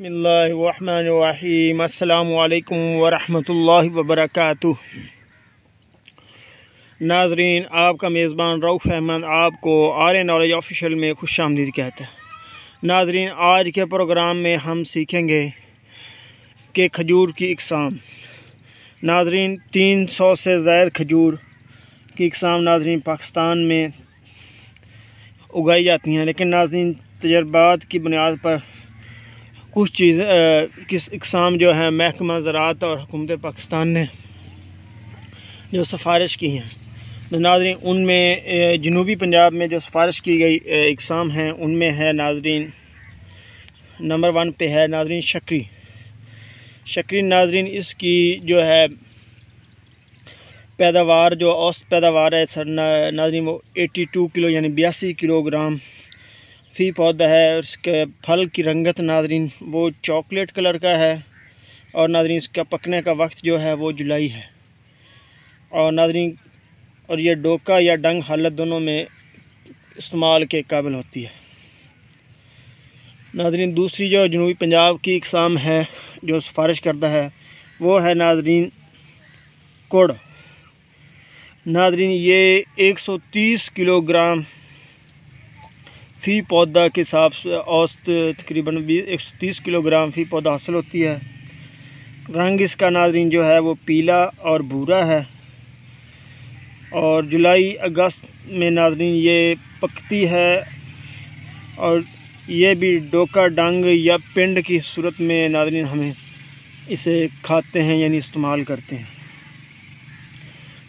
बसमीम अल्लाम वरम वबरक नाजरीन आपका मेज़बान रऊफ़ अहमद आपको आर एन नॉलेज ऑफिशियल में खुश आमदीद कहता है नाजरीन आज के प्रोग्राम में हम सीखेंगे कि खजूर की इकसाम नाजरीन तीन सौ से ज़ायद खजूर की इकसाम नाजरीन पाकिस्तान में उगाई जाती हैं लेकिन नाजरीन तजर्बात की बुनियाद पर कुछ चीज़ किस इकसाम जो है महकमा ज़रात और हुकूमत पाकिस्तान ने जो सिफारिश की हैं तो नाजरीन उनमें जनूबी पंजाब में जो सिफारिश की गई इकसाम हैं उनमें है नाजरीन नंबर वन पे है नाजरीन शक्री शक्री नाजरीन इसकी जो है पैदावार जो औसत पैदावार है सर नाजरीन वो एटी टू किलो यानी बयासी किलोग्राम फी पौधा है उसके फल की रंगत नादरीन वो चॉकलेट कलर का है और नादरीन इसका पकने का वक्त जो है वो जुलाई है और नादरीन और यह डोका या डंग हालत दोनों में इस्तेमाल के काबिल होती है नाजरीन दूसरी जो जनूबी पंजाब की इकसाम है जो सिफारिश करता है वो है नाजरीन कोड़ नाजरीन ये 130 किलोग्राम फ़ी पौधा के हिसाब से औसत तकरीबन एक सौ तीस किलोग्राम फ़ी पौधा हासिल होती है रंग इसका नाजरीन जो है वो पीला और भूरा है और जुलाई अगस्त में नाजरीन ये पकती है और ये भी डोका डंग या पिंड की सूरत में नाजरीन हमें इसे खाते हैं यानी इस्तेमाल करते हैं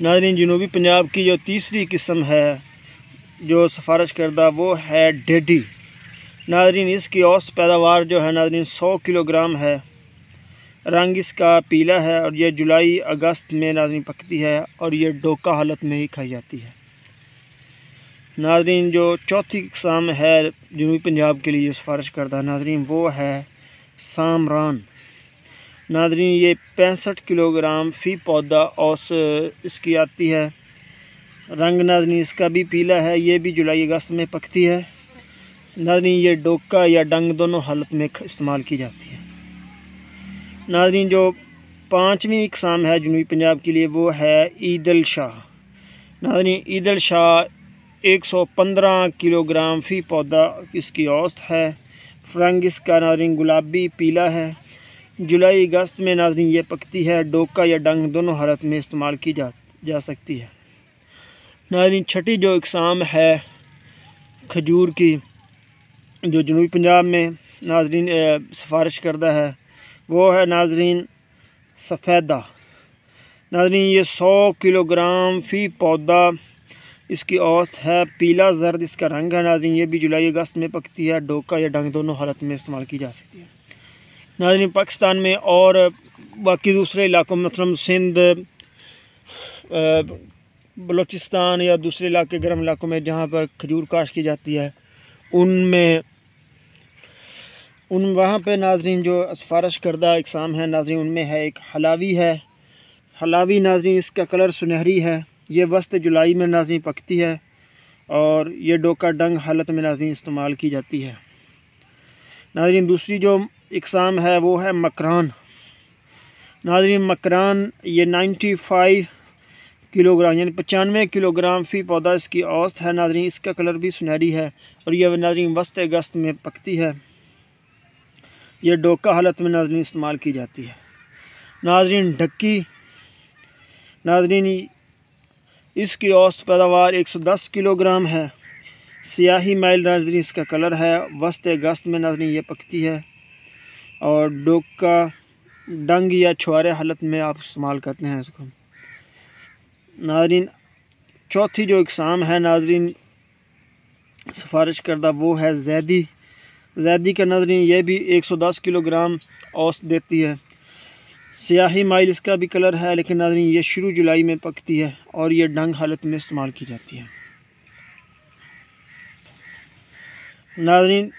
नाजरीन जनूबी पंजाब की जो तीसरी किस्म है जो सिफारिश करता वो है डेडी नाजरीन इसकी औसत पैदावार जो है नाजरीन सौ किलोग्राम है रंग इसका पीला है और यह जुलाई अगस्त में नाजरीन पकती है और यह डोका हालत में ही खाई जाती है नाजरीन जो चौथी इकसाम है जनूबी पंजाब के लिए सिफारिश है नाजरीन वो है सामरान नाजरीन ये पैंसठ किलोग्राम फ़ी पौधा औस इसकी आती है रंग नाजनी इसका भी पीला है ये भी जुलाई अगस्त में पकती है नाजनी ये डोका या डंग दोनों हालत में इस्तेमाल की जाती है नाजनी जो पाँचवीं इकसाम है जुनूबी पंजाब के लिए वो है ईदल शाह नाजनी ईदल शाह एक सौ पंद्रह किलोग्राम फ़ी पौधा इसकी औसत है रंग इसका नाजरीन गुलाबी पीला है जुलाई अगस्त में नाजनी ये पकती है डोका या डंग दोनों हालत में इस्तेमाल की जा जा सकती है नाजरीन छठी जो इकसाम है खजूर की जो जनूबी पंजाब में नाजरीन सिफारिश करता है वो है नाजरीन सफ़ेदा नाजरीन ये सौ किलोग्राम फ़ी पौधा इसकी औसत है पीला जर्द इसका रंग है नाजरीन ये भी जुलाई अगस्त में पकती है डोका या डंग दोनों हालत में इस्तेमाल की जा सकती है नाजरीन पाकिस्तान में और बाकी दूसरे इलाकों में मतलब सिंध बलूचिस्तान या दूसरे इलाके गर्म इलाकों में जहाँ पर खजूर काश की जाती है उनमें उन वहाँ पर नाजरीन जो सिफारश करदा इकसाम है नाजरीन उनमें है एक हलावी है हलावी नाजरीन इसका कलर सुनहरी है ये वस्त जुलाई में नाजरीन पकती है और ये डोका डंग हालत में नाजरीन इस्तेमाल की जाती है नाजरीन दूसरी जो इकसाम है वो है मकरान नाजरीन मकरान ये नाइन्टी फाइव किलोग्राम यानी पचानवे किलोग्राम फ़ी पौधा इसकी औसत है नाजरीन इसका कलर भी सुनहरी है और यह नाजरीन वस्त अगस्त में पकती है यह डोका हालत में नाजरीन इस्तेमाल की जाती है नाजरीन ढक्की नाजरीन इसकी औसत पैदावार 110 किलोग्राम है सियाही माइल नाजरीन इसका कलर है वस्त अगस्त में नाजरीन ये पकती है और डोका डंग या छुआरे हालत में आप इस्तेमाल करते हैं इसको नाजरीन चौथी जो इकसाम है नाजरीन सिफारिश करदा वो है जैदी जैदी का नाजरीन यह भी 110 किलोग्राम औस देती है सियाही माइल इसका भी कलर है लेकिन नाजरीन ये शुरू जुलाई में पकती है और ये डंग हालत में इस्तेमाल की जाती है नाजरीन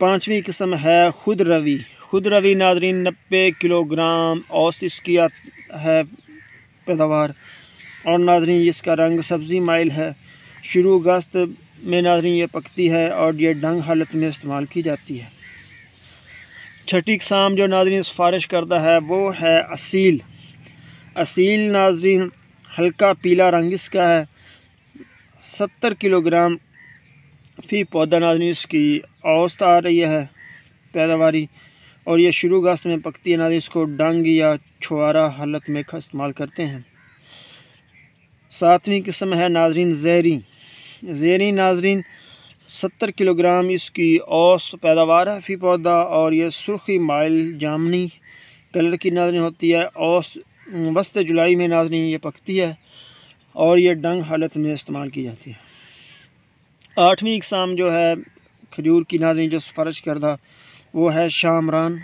पाँचवीं किस्म है खुद रवि खुद रवि नाजरीन नब्बे किलोग्राम औसत इसकी है पैदावार और नाजरीन इसका रंग सब्ज़ी माइल है शुरू अगस्त में नाजरीन ये पकती है और ये डंग हालत में इस्तेमाल की जाती है छठी शाम जो नाजरीन सिफारिश करता है वो है असील असील नाजरीन हल्का पीला रंग इसका है सत्तर किलोग्राम फी पौधा नाजरीन इसकी औसत आ रही है पैदावारी और ये शुरू गास्त में पकती है अनाज इसको डंग या छुआरा हालत में इस्तेमाल करते हैं सातवीं किस्म है नाजरीन जहरी जहरी नाजरीन सत्तर किलोग्राम इसकी औस पैदावार है फी पौधा और यह सुर्खी माइल जामनी कलर की नाजरीन होती है औस वस्त जुलाई में नाजरीन ये पकती है और यह डंग हालत में इस्तेमाल की जाती है आठवीं इकसाम जो है खजूर की नाजरीन जो सिफारश करदा वो है शामरान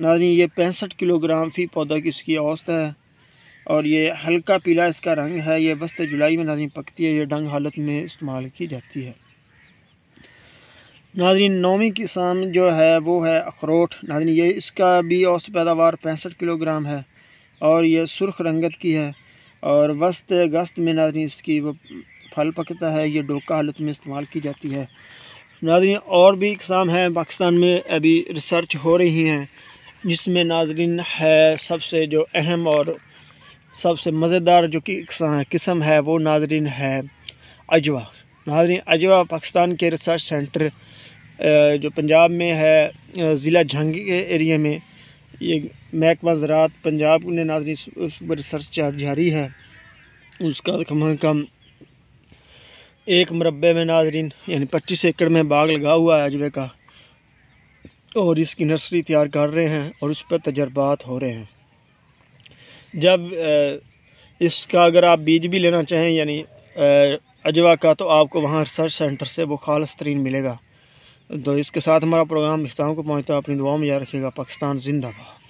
नाजी ये पैंसठ किलोग्राम फ़ी पौधा की इसकी औसत है और ये हल्का पीला इसका रंग है ये वस्त जुलाई में नाजी पकती है ये डंग हालत में इस्तेमाल की जाती है नाजरीन नौवीं किसान जो है वो है अखरोट नाजरीन ये इसका भी औसत पैदावार पैंसठ किलोग्राम है और ये सुर्ख रंगत की है और वस्त अगस्त में नाजरीन इसकी वो फल पकता है ये डोका हालत में इस्तेमाल की जाती है नाजरीन और भी इकसाम हैं पाकिस्तान में अभी रिसर्च हो रही हैं जिसमें नाजरीन है सबसे जो अहम और सबसे मज़ेदार जो कि किस्म है वो नाजरीन है अजवा नाजरीन अजवा पाकिस्तान के रिसर्च सेंटर जो पंजाब में है ज़िला झंग के एरिए में ये महकमा ज़रात पंजाब ने नाजरीन उस पर रिसर्च जारी है उसका कम अज़ कम एक मरबे में नाजरीन यानी पच्चीस एकड़ में बाग लगा हुआ है अजबे का और इसकी नर्सरी तैयार कर रहे हैं और उस पर तजर्बात हो रहे हैं जब इसका अगर आप बीज भी लेना चाहें यानी अजवा का तो आपको वहाँ रिसर्च सेंटर से वो खालस तरीन मिलेगा तो इसके साथ हमारा प्रोग्राम इस्ताम को पहुँचता अपनी दुआ में याद रखिएगा पाकिस्तान जिंदाबाद